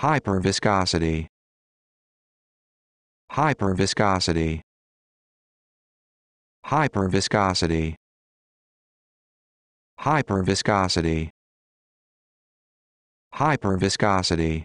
hyperviscosity hyperviscosity hyperviscosity hyperviscosity hyperviscosity